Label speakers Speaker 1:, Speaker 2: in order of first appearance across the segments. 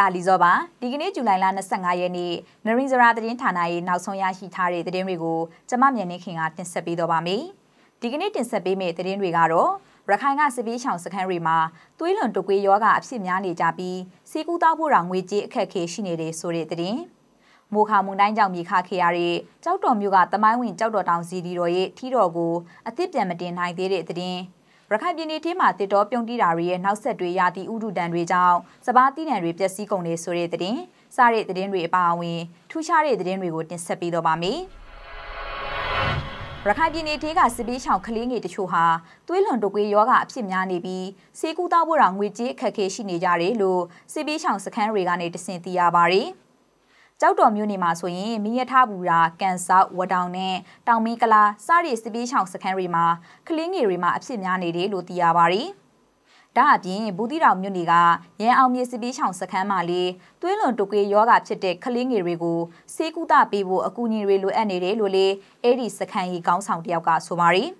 Speaker 1: တာလီဇောပါဒီကနေ့ဇူလိုင်လ25ရက်နေ့နရင်းစရာသတင်းဌာနရဲ့နောက်ဆုံးရရှိထားတဲ့သတင်းတွေကိုကျမမြန်နေခင်ကတင်ဆက်ပေးတော့ပါမယ်ဒီကနေ့တင်ဆက်ပေးမယ့်သတင်းတွေကတော့ရခိုင်ကစစ်ပေးဆောင်စခန်းတွေမှာသွေးလွန်တုကွေးရောဂါအဖြစ်များနေကြပြီးစီကူတောက်ဖို့တောင်ငွေကြေးအခက်အခဲရှိနေတယ်ဆိုတဲ့သတင်းမိုခါမုန်တိုင်းကြောင့်မြေခခေရတဲ့ကြောက်တော်မျိုးကတမိုင်းဝင်ကြောက်တော်တောင်စီဒီတော်ရဲ့ထီတော်ကိုအသစ်ပြန်မတင်နိုင်သေးတဲ့သတင်းရခိုင်ပြည်နယ်ထဲမှာတစ်တော်ပြုံတိတာတွေရဲ့နောက်ဆက်တွဲရာသီဥတုတန်တွေကြောင့်စပားတိတန်တွေပျက်စီးကုန်နေဆိုတဲ့တဲ့တင်စားတဲ့တဲ့တင်တွေအပါအဝင်ထူးခြားတဲ့တဲ့တင်တွေကိုတင်ဆက်ပေးတော့ပါမယ်ရခိုင်ပြည်နယ်ထဲကစစ်ပေးချောင်ကလေးငယ်တချို့ဟာသွေးလွန်တုပ်ကွေးရောဂါအဖြစ်များနေပြီးဆေးကုသဖို့တောင်ငွေကြေးအခက်အခဲရှိနေကြတယ်လို့စစ်ပေးချောင်စခန်းတွေကနေတစင်သိရပါတယ်။ကြောက်တော်မြို့နယ်မှာဆိုရင်မီးရထဘူရာကန်စောက်ဝတောင်နဲ့တောင်မီကလာစသည့်စစ်ပေးဆောင်စခန်းတွေမှာကလင်းငယ်တွေမှာအဖြစ်များနေတယ်လို့သိရပါဗျ။ဒါအပြင်ဘူတိတော်မြို့နယ်ကရန်အောင်မြေစစ်ပေးဆောင်စခန်းမှာလေသွေးလွန်တုကွေးယောဂဖြစ်တဲ့ကလင်းငယ်တွေကိုစေကူတာပေးဖို့အကူအညီတွေလိုအပ်နေတယ်လို့လေအဲ့ဒီစခန်းကြီးကောင်းဆောင်တယောက်ကဆိုပါရီ။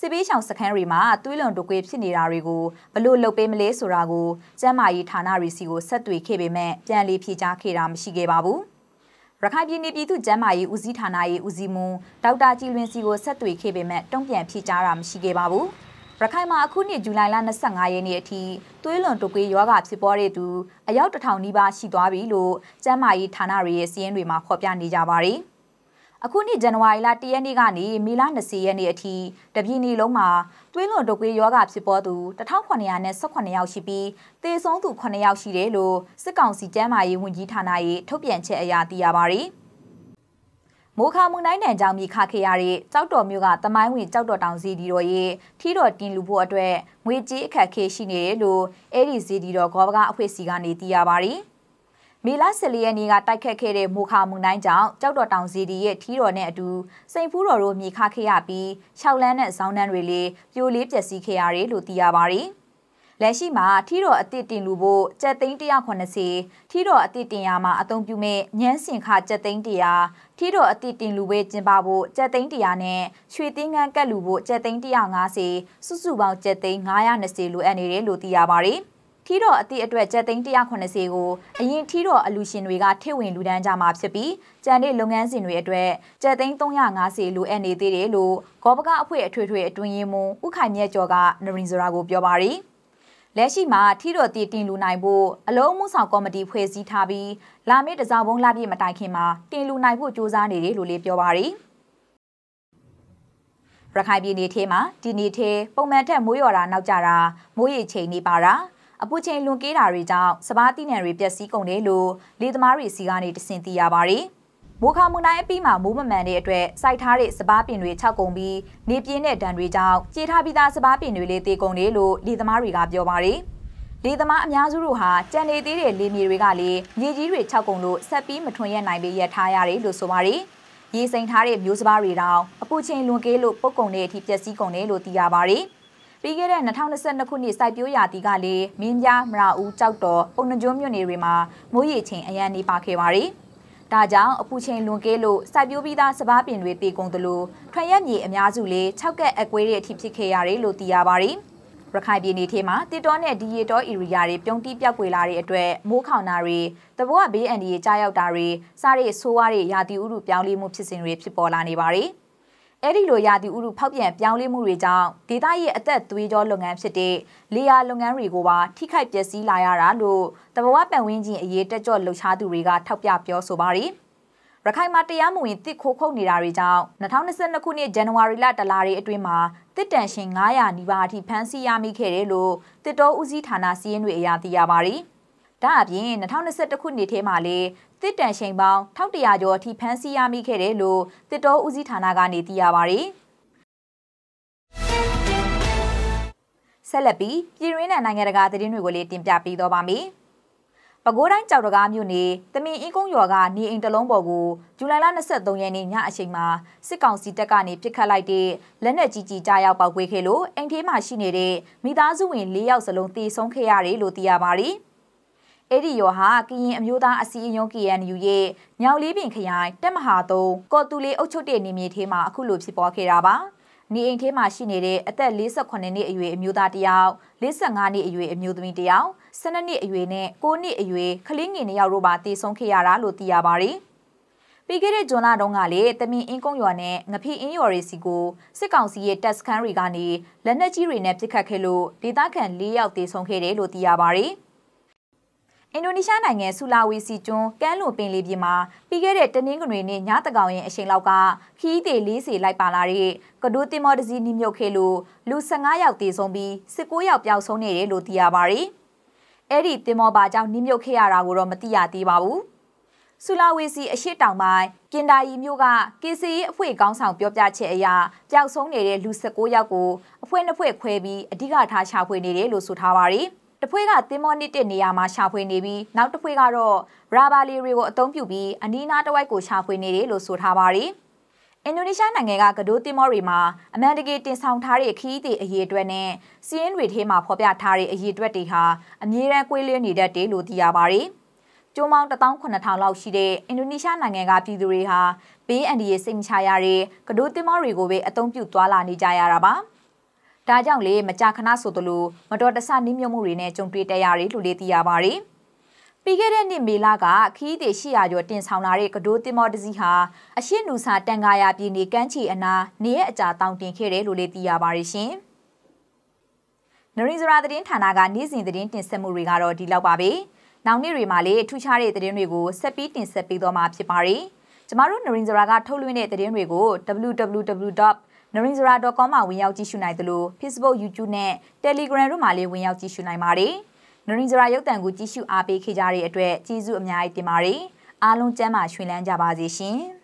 Speaker 1: စစ်ပေးရှောင်စခန်းတွေမှာသွေးလွန်တုကွေးဖြစ်နေတာတွေကိုဘလို့လုပ်ပေးမလဲဆိုတာကိုကျန်းမာရေးဌာနတွေစီကိုဆက်သွယ်ခဲ့ပေမဲ့ပြန်လည်ဖြေကြားခဲ့တာမရှိခဲ့ပါဘူး။ရခိုင်ပြည်နယ်ပြည်သူ့ကျန်းမာရေးဦးစီးဌာနရဲ့ဦးစီးမှူးဒေါက်တာကြည်လွင်စီကိုဆက်သွယ်ခဲ့ပေမဲ့တုံ့ပြန်ဖြေကြားတာမရှိခဲ့ပါဘူး။ရခိုင်မှာအခုနှစ်ဇူလိုင်လ25ရက်နေ့အထိသွေးလွန်တုကွေးရောဂါဖြစ်ပေါ်တဲ့သူအယောက်1000နီးပါးရှိသွားပြီလို့ကျန်းမာရေးဌာနရဲ့စီးရင်တွေမှာဖော်ပြနေကြပါတယ်။အခုနှစ်ဇန်နဝါရီလ1ရက်နေ့ကနေမေလ20ရက်နေ့အထိတပြည်နီလုံးမှာသွေးလွန်တုပ်ကွေးရောဂါဖြစ်ပေါ်သူ1918ယောက်ရှိပြီးသေဆုံးသူ9ယောက်ရှိတယ်လို့စစ်ကောင်စီကျန်းမာရေးဝန်ကြီးဌာန၏ထုတ်ပြန်ချက်အရသိရပါဗျ။မိုခါမုန်တိုင်းတန်ကြောင့်မြေခခေရတဲ့ကြောက်တော်မျိုးကတမိုင်းဝင်ကြောက်တော်တောင်စီဒီတော်ရဲ့ထီတော်တင်လူဖို့အတွက်ငွေကြေးအခက်ခဲရှိနေတယ်လို့အဲ့ဒီစီဒီတော်ဂောဘကအခွင့်စီကနေသိရပါဗျ။မေလ14ရက်နေ့ကတိုက်ခတ်ခဲ့တဲ့မိုခါမုန်တိုင်းကြောင့်ကြောက်တော်တောင်စီတီရဲ့ထီးတော်နဲ့အတူစိန်ဖူးတော်တို့မြေခခဲ့ရပြီး၆လမ်းနဲ့ဇောင်းနှန်းတွေလေးပြိုလေးပျက်စီးခဲ့ရတယ်လို့သိရပါတယ်။လက်ရှိမှာထီးတော်အသစ်တင်လူဖို့ကြက်သိန်း180ထီးတော်အသစ်တင်ရမှာအသုံးပြုမဲ့ညန်းစင်ခကြက်သိန်း100ထီးတော်အသစ်တင်လူပဲကျင်းပဖို့ကြက်သိန်း100နဲ့ရွှေသင်းကန်းကတ်လူဖို့ကြက်သိန်း150စုစုပေါင်းကြက်သိန်း920လိုအပ်နေတယ်လို့သိရပါတယ်။ထီးတော်အသည့်အတွက်ကျပ်သိန်း180ကိုအရင်ထီးတော်အလူရှင်တွေကထိဝင်လူဒန်းကြမှာဖြစ်ပြီးကြံတဲ့လုပ်ငန်းစဉ်တွေအတွက်ကျပ်သိန်း350လိုအပ်နေသေးတယ်လို့ဂောပကအဖွဲ့အထွေထွေအတွင်းရေးမှူးဥခိုင်မြတ်ကျော်ကနရင်ဇရာကိုပြောပါရီလက်ရှိမှာထီတော်တည်တင်လူနိုင်ဖို့အလုံးမှုဆောင်ကော်မတီဖွဲ့စည်းထားပြီးလာမည့်တစားပုံးလပြည့်မတိုင်ခင်မှာတင်လူနိုင်ဖို့စ조사နေတယ်လို့လည်းပြောပါရီရခိုင်ပြည်နယ်ထဲမှာဒီနေ့ထဲပုံမှန်ထက်မိုးရွာတာနောက်ကြတာမိုးရေချိန်နေပါတာအပူချိန်လွန်ကဲတာတွေကြောင့်စပားတိနံတွေပျက်စီးကုန်တယ်လို့လေသမားတွေစီကနေတဆင်သိရပါတယ်။မိုခါမုန်တိုင်းအပြီးမှာမိုးမမှန်တဲ့အတွက်စိုက်ထားတဲ့စပားပင်တွေခြောက်ကုန်ပြီးနေပြင်းတဲ့ဒဏ်တွေကြောင့်ကြေထားပြီးသားစပားပင်တွေလည်းတေကုန်တယ်လို့လေသမားတွေကပြောပါတယ်။လေသမားအများစုတို့ဟာကြံနေသေးတဲ့လေမြေတွေကလည်းမြေကြီးတွေခြောက်ကုန်လို့ဆက်ပြီးမထွန်ရက်နိုင်ပေရထားရတယ်လို့ဆိုပါတယ်။ရေစိမ်ထားတဲ့မျိုးစပားတွေတောင်အပူချိန်လွန်ကဲလို့ပုတ်ကုန်တဲ့အထိပျက်စီးကုန်တယ်လို့သိရပါတယ်။ပြီးခဲ့တဲ့2022ခုနှစ်စိုက်ပျိုးရာသီကလည်းမင်းပြားမရဦးကြောက်တော်ပုံနှကျွန်းမြို့နယ်တွေမှာမိုးရေချိန်အရန်နေပါခဲ့ပါတယ်။ဒါကြောင့်အပူချိန်လွန်ကဲလို့စိုက်ပျိုးပြီးသားစပားပင်တွေပေကုန်သလိုထွန်ရက်မြေအများစုလည်း၆ကက်အကွဲတဲ့အထိဖြစ်ခဲ့ရတယ်လို့သိရပါတယ်။ရခိုင်ပြည်နယ်ထဲမှာတစ်တောနဲ့ဒီရေတောဧရိယာတွေပြုံးတိပြောက်ွယ်လာတဲ့အတွက်မိုးခေါင်တာတွေတဘွားဘေးအန္တရာယ်ကြားရောက်တာတွေစတဲ့ဆိုးဝါးတဲ့ရာသီဥတုပြောင်းလဲမှုဖြစ်စဉ်တွေဖြစ်ပေါ်လာနေပါတယ်။အဲ့ဒီလိုရာသီဥတုဖောက်ပြန်ပြောင်းလဲမှုတွေကြောင့်ဒေသရဲ့အသက်သွေးကြောလုပ်ငန်းဖြစ်တဲ့လေယာလုပ်ငန်းတွေကိုပါထိခိုက်ပျက်စီးလာရတာလို့တဘဝပတ်ဝန်းကျင်အရေးတက်ကြွလှုပ်ရှားသူတွေကထောက်ပြပြောဆိုပါတယ်ရခိုင်မှာတရားမဝင်တစ်ခိုးခုတ်နေတာတွေကြောင့်2022ခုနှစ်ဇန်နဝါရီလတလတွေအတွင်းမှာတစ်တန်ရှင်900နီးပါးအထိဖမ်းဆီးရမိခဲ့တယ်လို့တစ်တော်ဦးစီးဌာနစီးရင်တွေအရာသိရပါတယ်။ဒါအပြင်2021ခုနှစ်ထဲမှာလေတစ်တန်ရှိန်ပေါင်း1100ကျော်အထိဖမ်းဆီးရမိခဲ့တယ်လို့တစ်တော်ဦးစီးဌာနကနေသိရပါဗျ။ဆက်လက်ပြီးပြည်တွင်းနဲ့နိုင်ငံတကာသတင်းတွေကိုလည်းတင်ပြပေးတော့ပါမယ်။ပဲခူးတိုင်းကြောက်တကားမြို့နယ်တမင်အင်းကုန်းရွာကနေအိမ်တလုံးပေါ်ကိုဇူလိုင်လ23ရက်နေ့ညအချိန်မှာစစ်ကောင်စီတပ်ကနေပစ်ခတ်လိုက်တဲ့လက်နက်ကြီးကြီးကြားရောက်ပေါက်ကွဲခဲ့လို့အိမ်ထဲမှာရှိနေတဲ့မိသားစုဝင်၄ယောက်စလုံးသေဆုံးခဲ့ရတယ်လို့သိရပါတယ်။အဲ့ဒီရွာဟာကရင်အမျိုးသားအစည်းအရုံး KNU ရဲ့ညောင်လေးပင်ခရိုင်တက်မဟာ၃ကော်တူလီအုပ်ချုပ်တဲ့နေမြေထဲမှာအခုလိုဖြစ်ပေါ်ခဲ့တာပါနေအိမ်ထဲမှာရှိနေတဲ့အသက်48နှစ်အရွယ်အမျိုးသားတယောက်55နှစ်အရွယ်အမျိုးသမီးတယောက်12နှစ်အရွယ်နဲ့9နှစ်အရွယ်ကလေးငယ်တယောက်တို့ပါတည်ဆုံးခဲ့ရတာလို့သိရပါတယ်ပြီးခဲ့တဲ့ဇွန်လတုန်းကလေတမင်အင်းကုန်းရွာနဲ့ငဖိအင်းရွာတွေစီကိုစစ်ကောင်စီရဲ့တပ်စခန်းတွေကနေလက်နက်ကြီးတွေနဲ့ပစ်ခတ်ခဲ့လို့ဒေသခံ၄ယောက်သေဆုံးခဲ့တယ်လို့သိရပါတယ်။အင်ဒိုနီးရှားနိုင်ငံဆူလာဝီစီကျွန်းကမ်းလွန်ပင်လေပြင်မှာပြီးခဲ့တဲ့တနင်္ဂနွေနေ့ညတကောင်ရင်အချိန်လောက်ကခီးသေးလေးစီလိုက်ပါလာတဲ့ကဒိုတင်မော်ဒစီနိမြုပ်ခဲလို့လူ15ယောက်တေဆုံးပြီး19ယောက်ပျောက်ဆုံးနေတယ်လို့သိရပါတယ်။အဲ့ဒီတင်မော်ပါကြောင့်နိမြုပ်ခဲရတာကိုတော့မသိရသေးပါဘူး။ဆူလာဝီစီအရှိတောင်ပိုင်းကင်ဒါယီမြို့က KCA အဖွဲ့ကောင်းဆောင်ပြောပြချက်အရပျောက်ဆုံးနေတဲ့လူ16ယောက်ကိုအဖွဲ့နှစ်ဖွဲ့ခွဲပြီးအဓိကထားရှာဖွေနေတယ်လို့ဆိုထားပါတယ်။တဖွဲကသင်္ဘောနစ်တဲ့နေရာမှာရှာဖွေနေပြီးနောက်တဖွဲကတော့ရာဘာလီတွေကိုအသုံးပြုပြီးအနီးနားတဝိုက်ကိုရှာဖွေနေတယ်လို့ဆိုထားပါတယ်အင်ဒိုနီးရှားနိုင်ငံကကဒိုးတင်မောတွေမှာအမန်တကယ်တင်ဆောင်ထားတဲ့ခီးတွေအရေအတွက်နဲ့စီးရင်တွေထဲမှာဖော်ပြထားတဲ့အရေအတွက်တွေဟာအမြဲတမ်းကွေးလင်းနေတတ်တယ်လို့သိရပါတယ်။ကျုံမောင်း18000လောက်ရှိတဲ့အင်ဒိုနီးရှားနိုင်ငံကပြည်သူတွေဟာဘေးအန္တရာယ်စိတ်မချရတဲ့ကဒိုးတင်မောတွေကိုပဲအသုံးပြုသွားလာနေကြရတာပါ။ဒါကြောင့်လေမကြာခဏဆိုသလိုမတော်တဆနှိမ့်ညွတ်မှုတွေနဲ့ကြုံတွေ့တက်ရတယ်လို့လေးသိရပါတယ်။ပြီးခဲ့တဲ့နှစ်မေလကခီးသည်800ကျော်တင်ဆောင်လာတဲ့ကဒိုးတင်မော်တစီဟာအရှိနူစာတန်ကာယာပြည်နယ်ကမ်းခြေအနားနေရအကြာတောင်တင်ခဲ့တယ်လို့လေးသိရပါတယ်ရှင်။နရိဇရာသတင်းဌာနကနေ့စဉ်သတင်းတင်ဆက်မှုတွေကတော့ဒီလောက်ပါပဲ။နောက်နေ့တွေမှာလည်းထူးခြားတဲ့သတင်းတွေကိုဆက်ပြီးတင်ဆက်ပေးတော့မှာဖြစ်ပါတယ်။ကျမတို့နရိဇရာကထုတ်လွှင့်တဲ့သတင်းတွေကို www. narindra.com မှာဝင်ရောက်ကြည့်ရှုနိုင်သလို Facebook YouTube နဲ့ Telegram တို့မှာလည်းဝင်ရောက်ကြည့်ရှုနိုင်ပါတယ်။ narindra ရုပ်သံကိုကြည့်ရှုအားပေးခဲ့ကြတဲ့အတွက်ကျေးဇူးအများကြီးတင်ပါတယ်။အားလုံးကျန်းမာရွှင်လန်းကြပါစေရှင်။